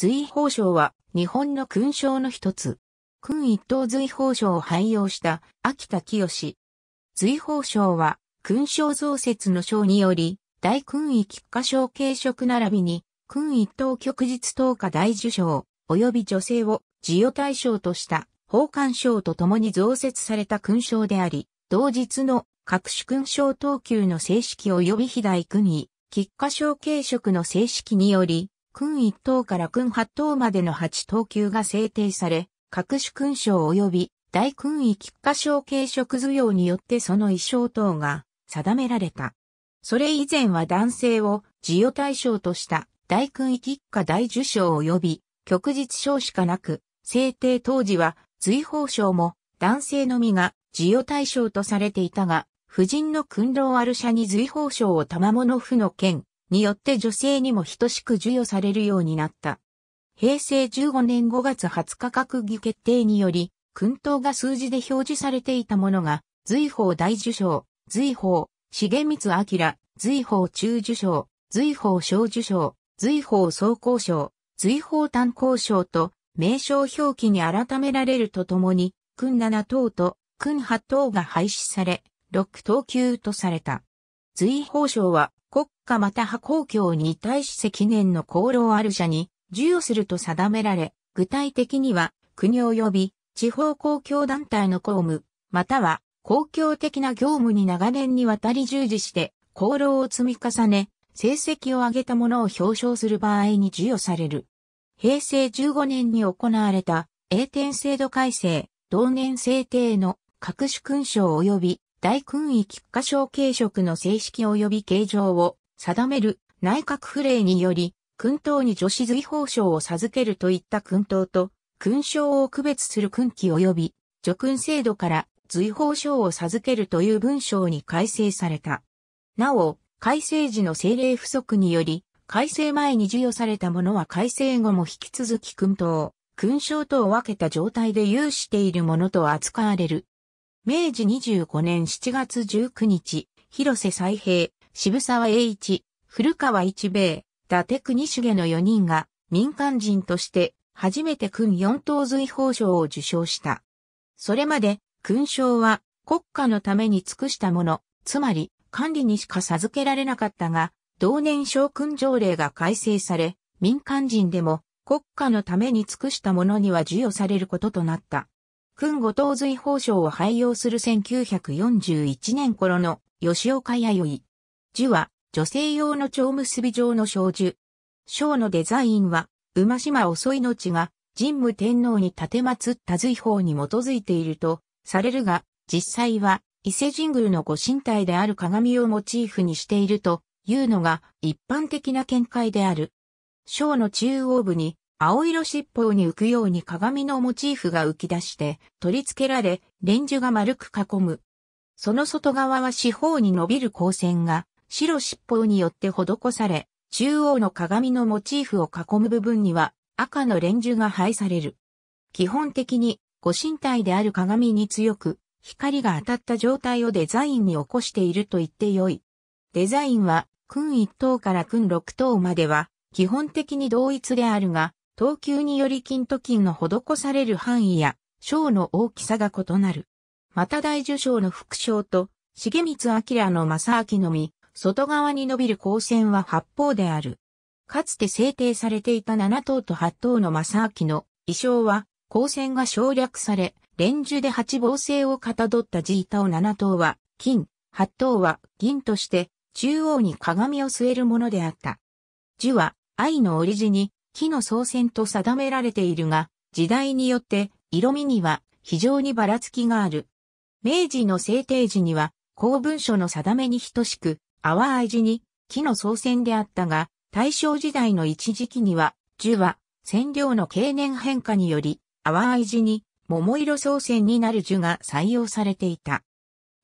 随宝省は日本の勲章の一つ。勲一等随宝省を廃用した秋田清。随宝省は勲章増設の章により、大勲位菊花賞軽食並びに、勲一等旭日等下大受賞、及び女性を授与対象とした宝冠賞と共に増設された勲章であり、同日の各種勲章等級の正式及び非大勲位、菊花賞軽食の正式により、君一等から君八等までの八等級が制定され、各種勲章及び大君位菊花賞継食図用によってその衣装等が定められた。それ以前は男性を授与対象とした大君位菊花大受賞及び旭日賞しかなく、制定当時は随法賞も男性のみが授与対象とされていたが、夫人の訓導ある者に随法賞を賜物府の剣、によって女性にも等しく授与されるようになった。平成15年5月20日閣議決定により、訓党が数字で表示されていたものが、随法大受賞、随法、重光明、随法中受賞、随法小受賞、随法総交渉、随法単交渉と、名称表記に改められるとともに、訓7等と訓8等が廃止され、6等級とされた。随法賞は、また破公共に対し積年の功労ある者に授与すると定められ、具体的には国及び地方公共団体の公務、または公共的な業務に長年にわたり従事して功労を積み重ね、成績を上げた者を表彰する場合に授与される。平成15年に行われた栄転制度改正、同年制定の各種勲章及び大勲位菊花賞継職の正式及び形状を定める内閣府令により、勲等に女子随法賞を授けるといった勲等と、勲章を区別する勲記及び、除勲制度から随法賞を授けるという文章に改正された。なお、改正時の政令不足により、改正前に授与されたものは改正後も引き続き勲等、勲章とを分けた状態で有しているものと扱われる。明治25年7月19日、広瀬再平、渋沢栄一、古川一兵衛、伊達国重の4人が民間人として初めて君4等随法賞を受賞した。それまで勲章は国家のために尽くしたもの、つまり管理にしか授けられなかったが、同年将軍条例が改正され、民間人でも国家のために尽くしたものには授与されることとなった。君五等随法賞を廃用する1941年頃の吉岡弥生。樹は女性用の蝶結び状の小樹。章のデザインは、馬島遅いのちが、神武天皇に建てつった随法に基づいていると、されるが、実際は、伊勢神宮のご神体である鏡をモチーフにしているというのが一般的な見解である。章の中央部に青色尻尾に浮くように鏡のモチーフが浮き出して取り付けられ、連珠が丸く囲む。その外側は四方に伸びる光線が白尻尾によって施され、中央の鏡のモチーフを囲む部分には赤の連珠が配される。基本的にご身体である鏡に強く光が当たった状態をデザインに起こしていると言ってよい。デザインは、君一等から君六等までは、基本的に同一であるが、等級により金と金の施される範囲や、章の大きさが異なる。また大受章の副章と、重光明の正明のみ、外側に伸びる光線は八方である。かつて制定されていた七等と八等の正明の衣装は、光線が省略され、連珠で八芒星をかたどった地板を七等は金、八等は銀として、中央に鏡を据えるものであった。樹は愛の折地に木の総線と定められているが、時代によって色味には非常にばらつきがある。明治の制定時には公文書の定めに等しく、淡い地に木の創船であったが、大正時代の一時期には、樹は、染料の経年変化により、淡い地に桃色創船になる樹が採用されていた。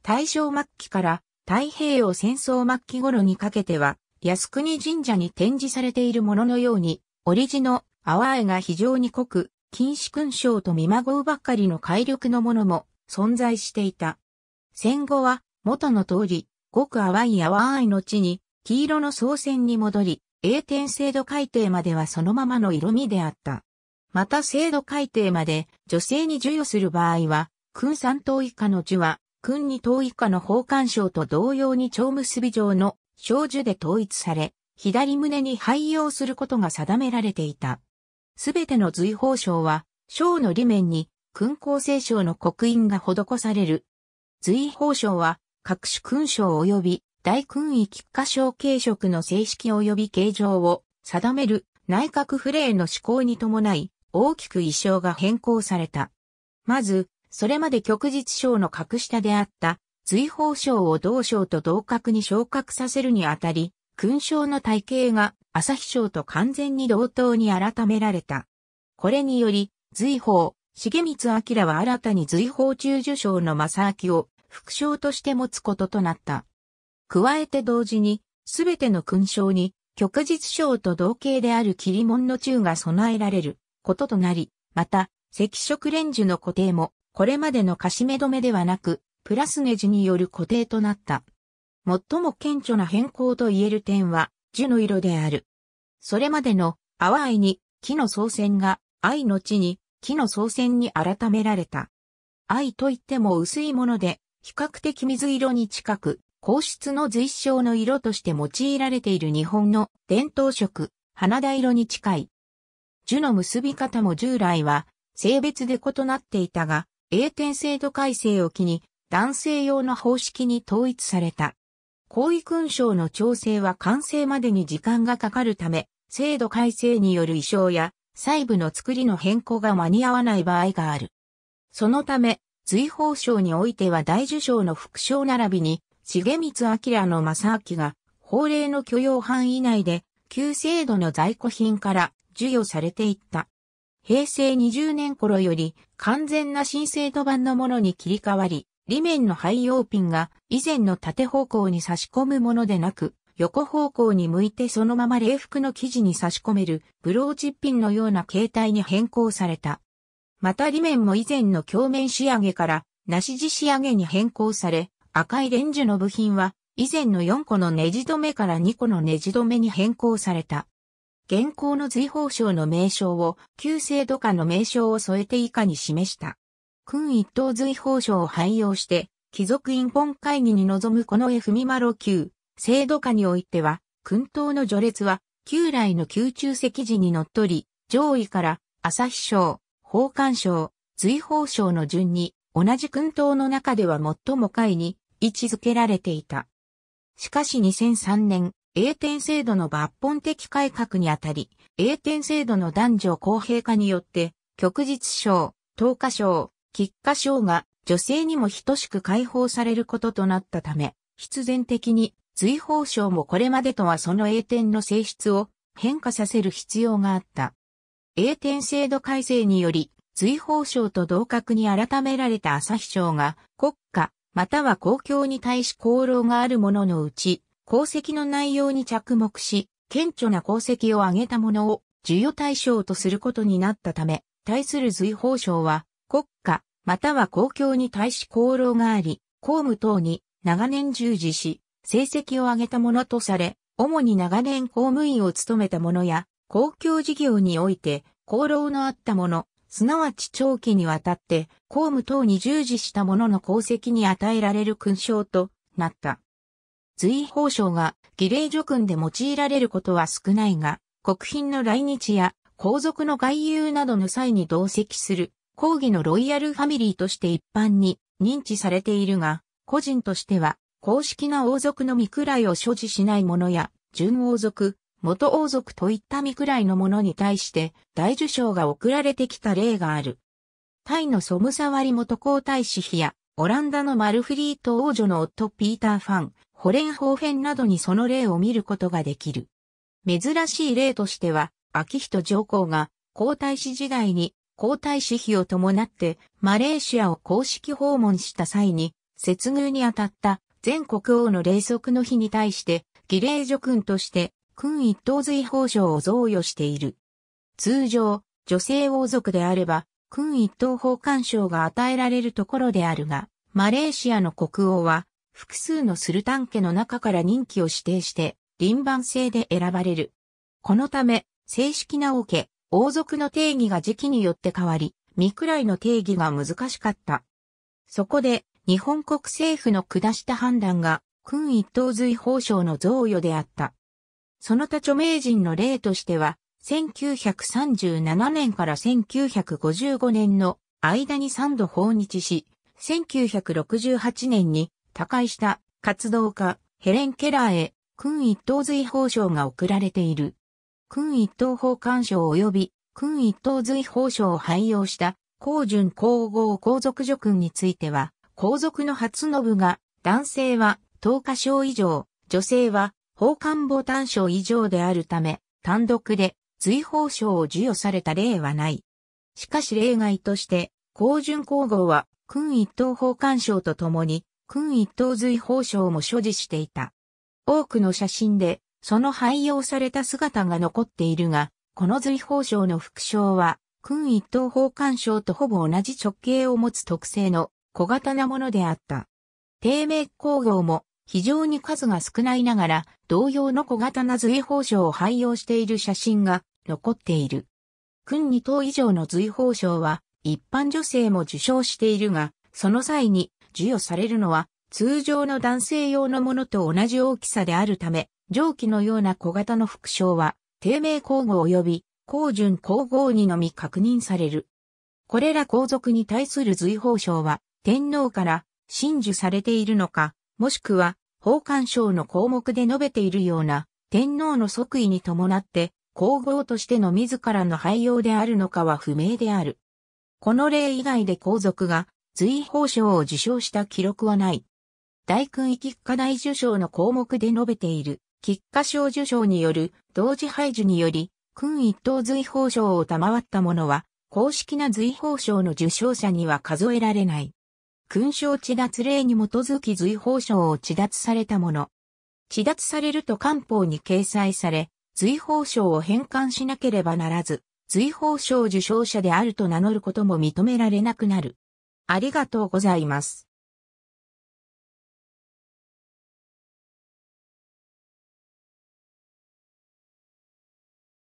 大正末期から太平洋戦争末期頃にかけては、靖国神社に展示されているもののように、折地の淡いが非常に濃く、金子勲章と見まごうばかりの海力のものも存在していた。戦後は元の通り、ごく淡い淡い後に、黄色の総線に戻り、A 点制度改定まではそのままの色味であった。また制度改定まで女性に授与する場合は、君三等以下の樹は、君二等以下の法官賞と同様に蝶結び状の小樹で統一され、左胸に廃用することが定められていた。すべての随法賞は、賞の裏面に、君厚生賞の刻印が施される。随法賞は、各種勲章及び大勲位菊花章継職の正式及び形状を定める内閣府令の施行に伴い、大きく衣装が変更された。まず、それまで旭日章の格下であった随法章を同章と同格に昇格させるにあたり、勲章の体系が朝日章と完全に同等に改められた。これにより、随法、重光明は新たに随法中受章の正明を副将として持つこととなった。加えて同時に、すべての勲章に、旭日章と同型である霧門の中が備えられることとなり、また、赤色レンジの固定も、これまでのかしめ止めではなく、プラスネジによる固定となった。最も顕著な変更と言える点は、樹の色である。それまでの、淡いに、木の総線が、愛の地に、木の総線に改められた。愛といっても薄いもので、比較的水色に近く、皇室の随章の色として用いられている日本の伝統色、花田色に近い。樹の結び方も従来は性別で異なっていたが、栄転制度改正を機に男性用の方式に統一された。皇位勲章の調整は完成までに時間がかかるため、制度改正による衣装や細部の作りの変更が間に合わない場合がある。そのため、随法賞においては大受賞の副賞並びに、重光明の正明が、法令の許容範囲内で、旧制度の在庫品から授与されていった。平成20年頃より完全な新制度版のものに切り替わり、裏面の廃用ピンが以前の縦方向に差し込むものでなく、横方向に向いてそのまま礼服の生地に差し込めるブローチピンのような形態に変更された。また裏面も以前の鏡面仕上げから、なし地仕上げに変更され、赤いレンジの部品は、以前の4個のネジ止めから2個のネジ止めに変更された。現行の随法省の名称を、旧制度下の名称を添えて以下に示した。君一等随法省を廃用して、貴族院本会議に臨むこの衛文麿旧、制度下においては、君等の序列は、旧来の宮中席時に則り、上位から、朝日省。宝冠賞、随宝賞の順に、同じ君等の中では最も下位に位置づけられていた。しかし2003年、英典制度の抜本的改革にあたり、英典制度の男女公平化によって、旭日賞、東華賞、菊花賞が女性にも等しく解放されることとなったため、必然的に随宝賞もこれまでとはその英典の性質を変化させる必要があった。栄転制度改正により、随法省と同格に改められた朝日省が、国家、または公共に対し功労があるもののうち、功績の内容に着目し、顕著な功績を挙げたものを授与対象とすることになったため、対する随法省は、国家、または公共に対し功労があり、公務等に長年従事し、成績を挙げたものとされ、主に長年公務員を務めた者や、公共事業において、功労のあった者、すなわち長期にわたって公務等に従事した者の功績に与えられる勲章となった。随法章が儀礼助勲で用いられることは少ないが、国賓の来日や皇族の外遊などの際に同席する抗議のロイヤルファミリーとして一般に認知されているが、個人としては公式な王族のらいを所持しない者や準王族、元王族といった身くらいの者に対して大受賞が贈られてきた例がある。タイのソムサワリ元皇太子妃や、オランダのマルフリート王女の夫ピーター・ファン、ホレンホーフェンなどにその例を見ることができる。珍しい例としては、秋人上皇が皇太子時代に皇太子妃を伴ってマレーシアを公式訪問した際に、接遇にあたった全国王の霊則の日に対して、儀礼助君として君一等随法賞を贈与している。通常、女性王族であれば、君一等法官賞が与えられるところであるが、マレーシアの国王は、複数のスルタン家の中から任期を指定して、臨番制で選ばれる。このため、正式な王家、王族の定義が時期によって変わり、未くらいの定義が難しかった。そこで、日本国政府の下した判断が、君一等随法賞の贈与であった。その他著名人の例としては、1937年から1955年の間に3度訪日し、1968年に他界した活動家ヘレン・ケラーへ君一等随報賞が贈られている。君一等奉還賞及び君一等随報賞を廃用した高順皇后皇族女君については、皇族の初信が男性は10日賞以上、女性は宝冠ボタン賞以上であるため、単独で追放賞を授与された例はない。しかし例外として、高順皇后は、君一等宝冠賞とともに、君一等随宝賞も所持していた。多くの写真で、その廃用された姿が残っているが、この随宝賞の副賞は、君一等宝冠賞とほぼ同じ直径を持つ特性の小型なものであった。低迷皇后も非常に数が少ないながら、同様の小型な随法賞を廃用している写真が残っている。君2等以上の随法賞は、一般女性も受賞しているが、その際に授与されるのは、通常の男性用のものと同じ大きさであるため、上記のような小型の副賞は、低迷皇后及び、皇順皇后にのみ確認される。これら皇族に対する随法賞は、天皇から、真珠されているのか、もしくは、法官賞の項目で述べているような、天皇の即位に伴って、皇后としての自らの廃用であるのかは不明である。この例以外で皇族が、随法賞を受賞した記録はない。大勲位喫下大受賞の項目で述べている、菊花賞受賞による、同時排除により、君一等随法賞を賜ったものは、公式な随法賞の受賞者には数えられない。勲章地脱令に基づき随法章を地脱されたもの。地脱されると官報に掲載され、随法章を返還しなければならず、随法章受章者であると名乗ることも認められなくなる。ありがとうございます。